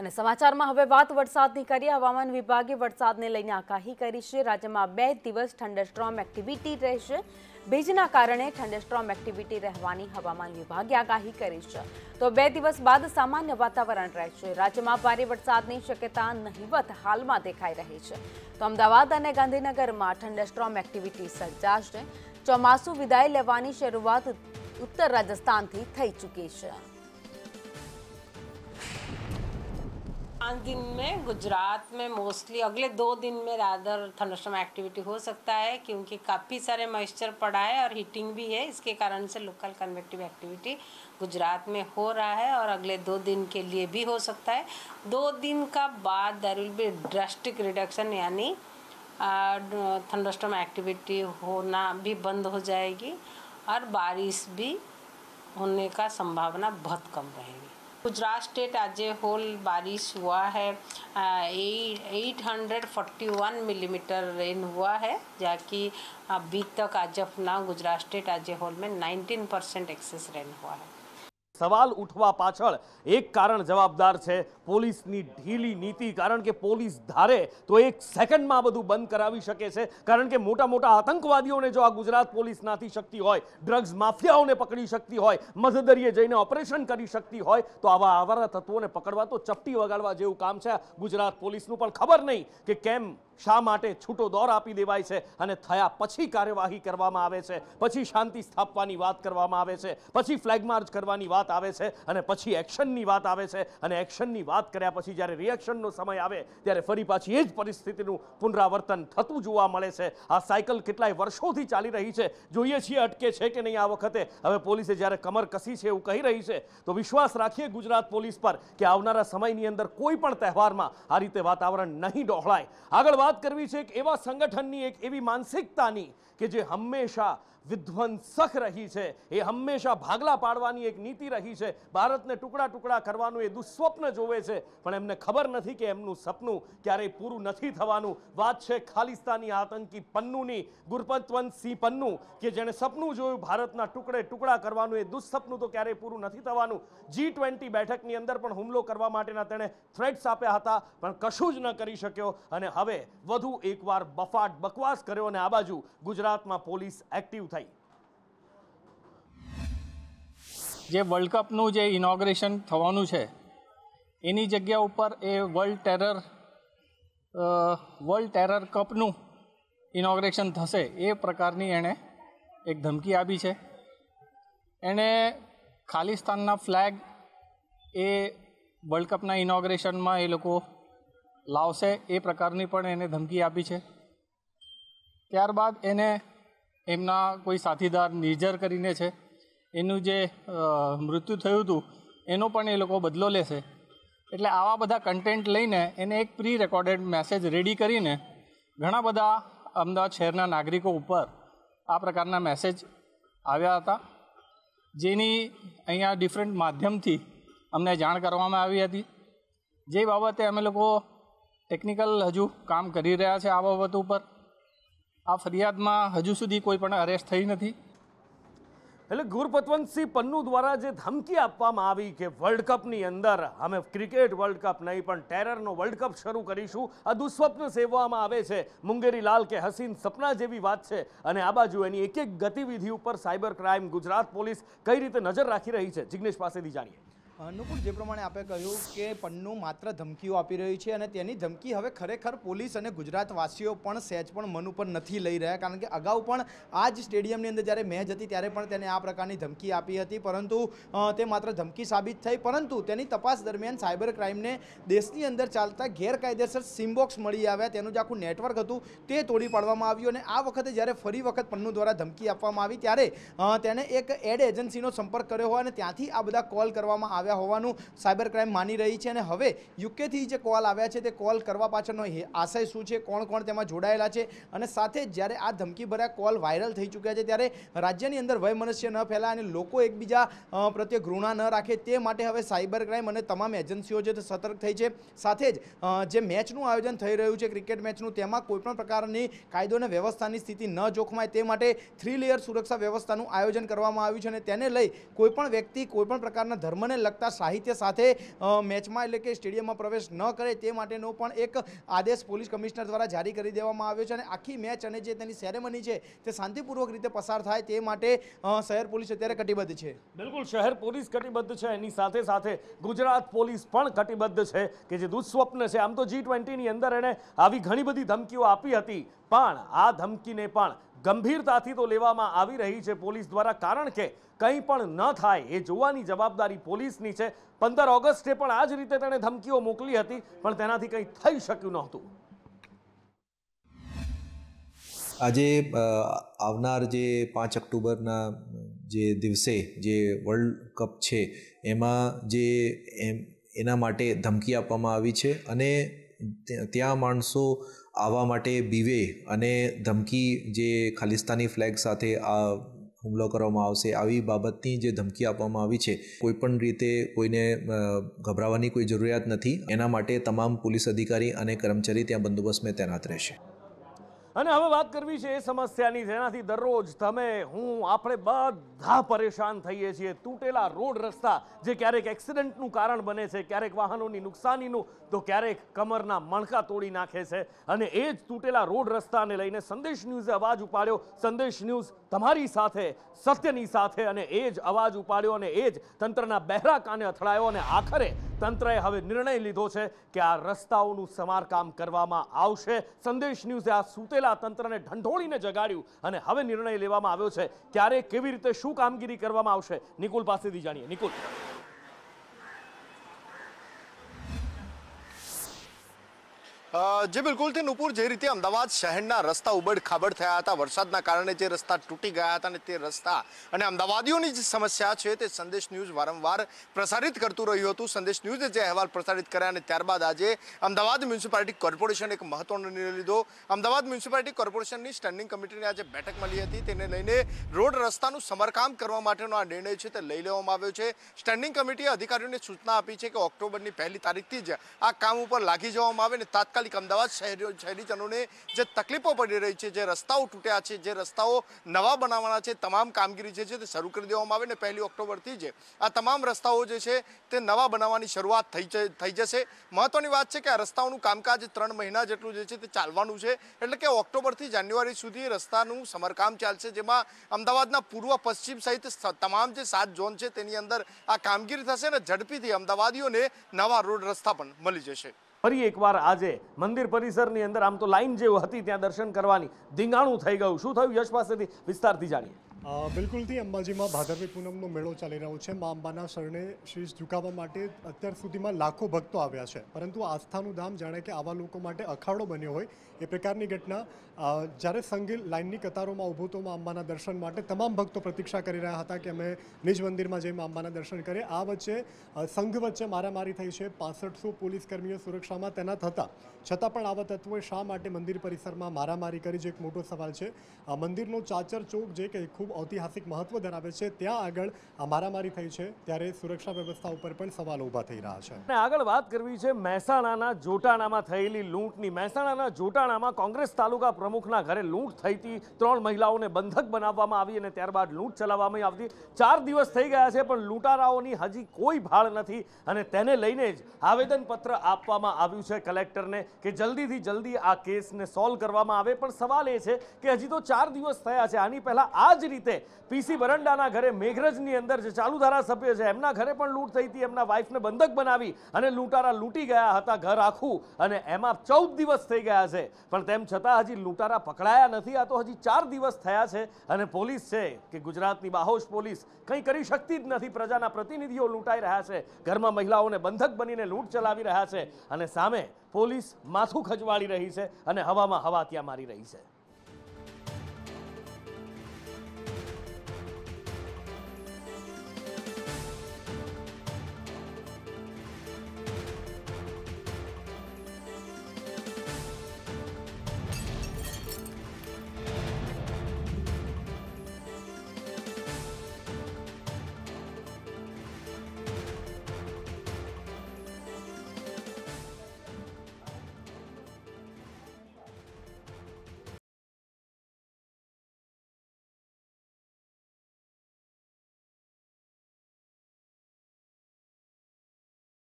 અને સમાચારમાં હવે વાત વરસાદની કરી હવામાન વિભાગે વરસાદને લઈને આગાહી કરી છે રાજ્યમાં બે દિવસ ઠંડરસ્ટ્રોમ એક્ટિવિટી રહેશે ભેજના કારણે થંડરસ્ટ્રોમ એક્ટિવિટી રહેવાની હવામાન વિભાગે આગાહી કરી છે તો બે દિવસ બાદ સામાન્ય વાતાવરણ રહેશે રાજ્યમાં ભારે વરસાદની શક્યતા નહીવત હાલમાં દેખાઈ રહી છે તો અમદાવાદ અને ગાંધીનગરમાં થંડરસ્ટ્રોમ એક્ટિવિટી સર્જાશે ચોમાસું વિદાય લેવાની શરૂઆત ઉત્તર રાજસ્થાનથી થઈ ચૂકી છે पाँच दिन में गुजरात में मोस्टली अगले दो दिन में रादर थंडरस्टॉर्म एक्टिविटी हो सकता है क्योंकि काफ़ी सारे मॉइस्चर पड़ा है और हीटिंग भी है इसके कारण से लोकल कन्वेक्टिव एक्टिविटी गुजरात में हो रहा है और अगले दो दिन के लिए भी हो सकता है दो दिन का बाद there will be drastic reduction यानी थंडरस्टॉर्म एक्टिविटी होना भी बंद हो जाएगी और बारिश भी होने का संभावना बहुत कम रहेगी गुजरात स्टेट आज होल बारिश हुआ है eight hundred forty one millimetre rain हुआ है जाकि अभी तक आज अपना गुजरात स्टेट आज होल में नाइनटीन परसेंट एक्सेस रेन हुआ है સવાલ ઉઠવા પાછળ એક કારણ જવાબદાર છે પોલીસની ઢીલી નીતિ કારણ કે પોલીસ ધારે તો એક સેકન્ડમાં બધું બંધ કરાવી શકે છે કારણ કે મોટા મોટા આતંકવાદીઓને જો આ ગુજરાત પોલીસ નાથી શકતી હોય ડ્રગ્સ માફિયાઓને પકડી શકતી હોય મધદરીએ જઈને ઓપરેશન કરી શકતી હોય તો આવા આવારા તત્વોને પકડવા તો ચપટી વગાડવા જેવું કામ છે ગુજરાત પોલીસનું પણ ખબર નહીં કે કેમ શા માટે છૂટો દોર આપી દેવાય છે અને થયા પછી કાર્યવાહી કરવામાં આવે છે પછી શાંતિ સ્થાપવાની વાત કરવામાં આવે છે પછી ફ્લેગ માર્ચ કરવાની વાત આવે છે અને પછી એક્શનની વાત આવે છે અને એક્શનની વાત કર્યા પછી જ્યારે રિએક્શનનો સમય આવે ત્યારે ફરી પાછી એ જ પરિસ્થિતિનું પુનરાવર્તન થતું જોવા મળે છે આ સાયકલ કેટલાય વર્ષોથી ચાલી રહી છે જોઈએ છીએ અટકે છે કે નહીં આ વખતે હવે પોલીસે જ્યારે કમર કસી છે એવું કહી રહી છે તો વિશ્વાસ રાખીએ ગુજરાત પોલીસ પર કે આવનારા સમયની અંદર કોઈ પણ તહેવારમાં આ રીતે વાતાવરણ નહીં ડહોળાય આગળ વાત વાત કરવી છે એક એવા સંગઠનની એક એવી માનસિકતાની કે જે હંમેશા વિધ્વંસક રહી છે એ હંમેશા ભાગલા પાડવાની એક નીતિ રહી છે ભારતને ટુકડા ટુકડા કરવાનું એ દુઃસ્વપ્ન જોવે છે પણ એમને ખબર નથી કે એમનું સપનું ક્યારેય પૂરું નથી થવાનું વાત છે ખાલિસ્તાની આતંકી પન્નુની ગુરપતવંત સિંહ પન્નુ કે જેણે સપનું જોયું ભારતના ટુકડે ટુકડા કરવાનું એ દુઃસ્વપ્નું તો ક્યારેય પૂરું નથી થવાનું જી ટ્વેન્ટી બેઠકની અંદર પણ હુમલો કરવા માટેના તેણે થ્રેટ્સ આપ્યા હતા પણ કશું જ ન કરી શક્યો અને હવે વધુ એકવાર બફાટ બકવાસ કર્યો અને આ બાજુ ગુજરાતમાં પોલીસ એક્ટિવ થઈ જે વર્લ્ડ કપનું જે ઇનોગ્રેશન થવાનું છે એની જગ્યા ઉપર એ વર્લ્ડ ટેરર વર્લ્ડ ટેરર કપનું ઇનોગ્રેશન થશે એ પ્રકારની એણે એક ધમકી આપી છે એણે ખાલિસ્તાનના ફ્લેગ એ વર્લ્ડ કપના ઇનોગ્રેશનમાં એ લોકો લાવશે એ પ્રકારની પણ એને ધમકી આપી છે ત્યારબાદ એને એમના કોઈ સાથીદાર નિર્જર કરીને છે એનું જે મૃત્યુ થયું હતું એનો પણ એ લોકો બદલો લેશે એટલે આવા બધા કન્ટેન્ટ લઈને એને એક પ્રી રેકોર્ડેડ મેસેજ રેડી કરીને ઘણા બધા અમદાવાદ શહેરના નાગરિકો ઉપર આ પ્રકારના મેસેજ આવ્યા હતા જેની અહીંયા ડિફરન્ટ માધ્યમથી અમને જાણ કરવામાં આવી હતી જે બાબતે અમે લોકો ટેકનિકલ હજુ કામ કરી રહ્યા છે આ બાબત ઉપર આ ફરિયાદમાં હજુ સુધી કોઈ પણ અરેસ્ટ થઈ નથી એટલે ગુરપતવંતસિંહ પન્નુ દ્વારા જે ધમકી આપવામાં આવી કે વર્લ્ડ કપની અંદર અમે ક્રિકેટ વર્લ્ડ કપ નહીં પણ ટેરરનો વર્લ્ડ કપ શરૂ કરીશું આ દુસ્વપ્ન સેવવામાં આવે છે મુંગેરીલાલ કે હસીન સપના જેવી વાત છે અને આ બાજુ એની એક એક ગતિવિધિ ઉપર સાયબર ક્રાઇમ ગુજરાત પોલીસ કઈ રીતે નજર રાખી રહી છે જિગ્નેશ પાસેથી જાણીએ અનુકૂળ જે પ્રમાણે આપે કહ્યું કે પન્નું માત્ર ધમકીઓ આપી રહ્યું છે અને તેની ધમકી હવે ખરેખર પોલીસ અને ગુજરાતવાસીઓ પણ સહેજ પણ મન ઉપર નથી લઈ રહ્યા કારણ કે અગાઉ પણ આ જ સ્ટેડિયમની અંદર જ્યારે મેચ હતી ત્યારે પણ તેને આ પ્રકારની ધમકી આપી હતી પરંતુ તે માત્ર ધમકી સાબિત થઈ પરંતુ તેની તપાસ દરમિયાન સાયબર ક્રાઇમને દેશની અંદર ચાલતા ગેરકાયદેસર સિમબોક્સ મળી આવ્યા તેનું જે આખું નેટવર્ક હતું તે તોડી પાડવામાં આવ્યું અને આ વખતે જ્યારે ફરી વખત પન્નુ દ્વારા ધમકી આપવામાં આવી ત્યારે તેણે એક એડ એજન્સીનો સંપર્ક કર્યો હોય અને ત્યાંથી આ બધા કોલ કરવામાં આવ્યા આવ્યા હોવાનું સાયબર ક્રાઇમ માની રહી છે અને હવે યુકેથી જે કોલ આવ્યા છે તે કોલ કરવા પાછળનો આશય શું છે કોણ કોણ તેમાં જોડાયેલા છે અને સાથે જ્યારે આ ધમકીભર્યા કોલ વાયરલ થઈ ચૂક્યા છે ત્યારે રાજ્યની અંદર વય મનુષ્ય ન ફેલાય અને લોકો એકબીજા પ્રત્યે ઘૃણા ન રાખે તે માટે હવે સાયબર ક્રાઇમ અને તમામ એજન્સીઓ જે સતર્ક થઈ છે સાથે જ જે મેચનું આયોજન થઈ રહ્યું છે ક્રિકેટ મેચનું તેમાં કોઈપણ પ્રકારની કાયદો અને વ્યવસ્થાની સ્થિતિ ન જોખમાય તે માટે થ્રી લેયર સુરક્ષા વ્યવસ્થાનું આયોજન કરવામાં આવ્યું છે અને તેને લઈ કોઈપણ વ્યક્તિ કોઈપણ પ્રકારના ધર્મને લગતા લગતા સાહિત્ય સાથે મેચમાં એટલે કે સ્ટેડિયમમાં પ્રવેશ ન કરે તે માટેનો પણ એક આદેશ પોલીસ કમિશનર દ્વારા જારી કરી દેવામાં આવ્યો છે અને આખી મેચ અને જે તેની સેરેમની છે તે શાંતિપૂર્વક રીતે પસાર થાય તે માટે શહેર પોલીસ અત્યારે કટિબદ્ધ છે બિલકુલ શહેર પોલીસ કટિબદ્ધ છે એની સાથે સાથે ગુજરાત પોલીસ પણ કટિબદ્ધ છે કે જે દુઃસ્વપ્ન છે આમ તો જી ટ્વેન્ટીની અંદર એણે આવી ઘણી બધી ધમકીઓ આપી હતી પણ આ ધમકીને પણ ગંભીરતાથી તો લેવામાં આવી રહી છે પોલીસ દ્વારા કારણ કે કંઈ પણ ન થાય એ જોવાની જવાબદારી પોલીસની છે પંદર ઓગસ્ટે પણ આ જ રીતે તેણે ધમકીઓ મોકલી હતી પણ તેનાથી કંઈ થઈ શક્યું નહોતું આજે આવનાર જે પાંચ ઓક્ટોબરના જે દિવસે જે વર્લ્ડ કપ છે એમાં જે એમ એના માટે ધમકી આપવામાં આવી છે અને ત્યાં માણસો આવવા માટે બીવે અને ધમકી જે ખાલિસ્તાની ફ્લેગ સાથે આ હુમલો કરવામાં આવશે આવી બાબતની જે ધમકી આપવામાં આવી છે કોઈ પણ રીતે કોઈને ગભરાવાની કોઈ જરૂરિયાત નથી એના માટે તમામ પોલીસ અધિકારી અને કર્મચારી ત્યાં બંદોબસ્તમાં તૈનાત રહેશે અને હવે વાત કરવી છે એ સમસ્યાની જેનાથી દરરોજ તમે હું આપણે બધા પરેશાન થઈએ છીએ તૂટેલા રોડ રસ્તા જે ક્યારેક એક્સિડન્ટનું કારણ બને છે ક્યારેક વાહનોની નુકસાનીનું તો ક્યારેક કમરના મણકા તોડી નાખે છે અને એ જ તૂટેલા રોડ રસ્તાને લઈને સંદેશ ન્યૂઝે અવાજ ઉપાડ્યો સંદેશ ન્યૂઝ તમારી સાથે સત્યની સાથે અને એ જ અવાજ ઉપાડ્યો અને એ જ તંત્રના બહેરા કાને અથડાયો અને આખરે તંત્રએ હવે નિર્ણય લીધો છે કે આ રસ્તાઓનું સમારકામ કરવામાં આવશે સંદેશ ન્યૂઝે આ સૂતેલા તંત્રને ઢંઢોળીને જગાડ્યું અને હવે નિર્ણય લેવામાં આવ્યો છે ક્યારે કેવી રીતે શું કામગીરી કરવામાં આવશે નિકુલ પાસેથી જાણીએ નિકુલ જે બિલકુલ તે નુપુર જે રીતે અમદાવાદ શહેરના રસ્તા ઉબડખાબડ થયા હતા વરસાદના કારણે જે રસ્તા તૂટી ગયા હતા અને તે રસ્તા અને અમદાવાદીઓની જે સમસ્યા છે તે સંદેશ ન્યૂઝ વારંવાર પ્રસારિત કરતું રહ્યું હતું સંદેશ ન્યૂઝે જે અહેવાલ પ્રસારિત કર્યા અને ત્યારબાદ આજે અમદાવાદ મ્યુનિસિપાલિટી કોર્પોરેશન એક મહત્વનો નિર્ણય લીધો અમદાવાદ મ્યુનિસિપાલિટી કોર્પોરેશનની સ્ટેન્ડિંગ કમિટીની આજે બેઠક મળી હતી તેને લઈને રોડ રસ્તાનું સમરકામ કરવા માટેનો આ નિર્ણય છે તે લઈ લેવામાં આવ્યો છે સ્ટેન્ડિંગ કમિટીએ અધિકારીઓને સૂચના આપી છે કે ઓક્ટોબરની પહેલી તારીખથી જ આ કામ ઉપર લાગી જવામાં આવે અને તાત્કાલિક તાત્કાલિક અમદાવાદ શહેરી શહેરીજનોને જે તકલીફો પડી રહી છે જે રસ્તાઓ તૂટ્યા છે જે રસ્તાઓ નવા બનાવવાના છે તમામ કામગીરી જે છે તે શરૂ કરી દેવામાં આવે ને પહેલી ઓક્ટોબરથી જ આ તમામ રસ્તાઓ જે છે તે નવા બનાવવાની શરૂઆત થઈ થઈ જશે મહત્વની વાત છે કે આ રસ્તાઓનું કામકાજ ત્રણ મહિના જેટલું જે છે તે ચાલવાનું છે એટલે કે ઓક્ટોબરથી જાન્યુઆરી સુધી રસ્તાનું સમરકામ ચાલશે જેમાં અમદાવાદના પૂર્વ પશ્ચિમ સહિત તમામ જે સાત ઝોન છે તેની અંદર આ કામગીરી થશે ને ઝડપીથી અમદાવાદીઓને નવા રોડ રસ્તા પણ મળી જશે ફરી એકવાર આજે મંદિર પરિસરની અંદર આમ તો લાઈન જેવું હતી ત્યાં દર્શન કરવાની ધીંગાણું થઈ ગયું શું થયું યશ પાસેથી વિસ્તારથી જાણીએ બિલકુલથી અંબાજીમાં ભાદરવી પૂનમનો મેળો ચાલી રહ્યો છે મા અંબાના શરણે શીશ ઝુકાવવા માટે અત્યાર સુધીમાં લાખો ભક્તો આવ્યા છે પરંતુ આસ્થાનું ધામ જાણે કે આવા લોકો માટે અખાડો બન્યો હોય એ પ્રકારની ઘટના જ્યારે સંગીલ લાઇનની કતારોમાં ઊભો તો મા અંબાના દર્શન માટે તમામ ભક્તો પ્રતીક્ષા કરી રહ્યા હતા કે અમે નિજ મંદિરમાં જઈ મા અંબાના દર્શન કરીએ આ વચ્ચે સંઘ વચ્ચે મારામારી થઈ છે પાસઠસો કર્મીઓ સુરક્ષામાં તૈનાત હતા છતાં પણ આવા તત્વોએ શા માટે મંદિર પરિસરમાં મારામારી કરી જે એક મોટો સવાલ છે મંદિરનો ચાચર ચોક જે કે ખૂબ ખૂબ ઐતિહાસિક મહત્વ ધરાવે છે ત્યાં આગળ આ મારામારી થઈ છે ત્યારે સુરક્ષા વ્યવસ્થા ઉપર પણ સવાલો ઊભા થઈ રહ્યા છે આગળ વાત કરવી છે મહેસાણાના જોટાણામાં થયેલી લૂંટની મહેસાણાના જોટાણામાં કોંગ્રેસ તાલુકા પ્રમુખના ઘરે લૂંટ થઈ ત્રણ મહિલાઓને બંધક બનાવવામાં આવી અને ત્યારબાદ લૂંટ ચલાવવામાં આવતી ચાર દિવસ થઈ ગયા છે પણ લૂંટારાઓની હજી કોઈ ભાળ નથી અને તેને લઈને જ આવેદનપત્ર આપવામાં આવ્યું છે કલેક્ટરને કે જલ્દીથી જલ્દી આ કેસને સોલ્વ કરવામાં આવે પણ સવાલ એ છે કે હજી તો ચાર દિવસ થયા છે આની પહેલાં આ જ રીતે રીતે પીસી બરંડાના ઘરે મેઘરજની અંદર જે ચાલુ ધારાસભ્ય છે એમના ઘરે પણ લૂંટ થઈ હતી એમના વાઇફને બંધક બનાવી અને લૂંટારા લૂંટી ગયા હતા ઘર આખું અને એમાં ચૌદ દિવસ થઈ ગયા છે પણ તેમ છતાં હજી લૂંટારા પકડાયા નથી આ તો હજી ચાર દિવસ થયા છે અને પોલીસ છે કે ગુજરાતની બાહોશ પોલીસ કંઈ કરી શકતી જ નથી પ્રજાના પ્રતિનિધિઓ લૂંટાઈ રહ્યા છે ઘરમાં મહિલાઓને બંધક બનીને લૂંટ ચલાવી રહ્યા છે અને સામે પોલીસ માથું ખજવાળી રહી છે અને હવામાં હવા ત્યાં મારી રહી છે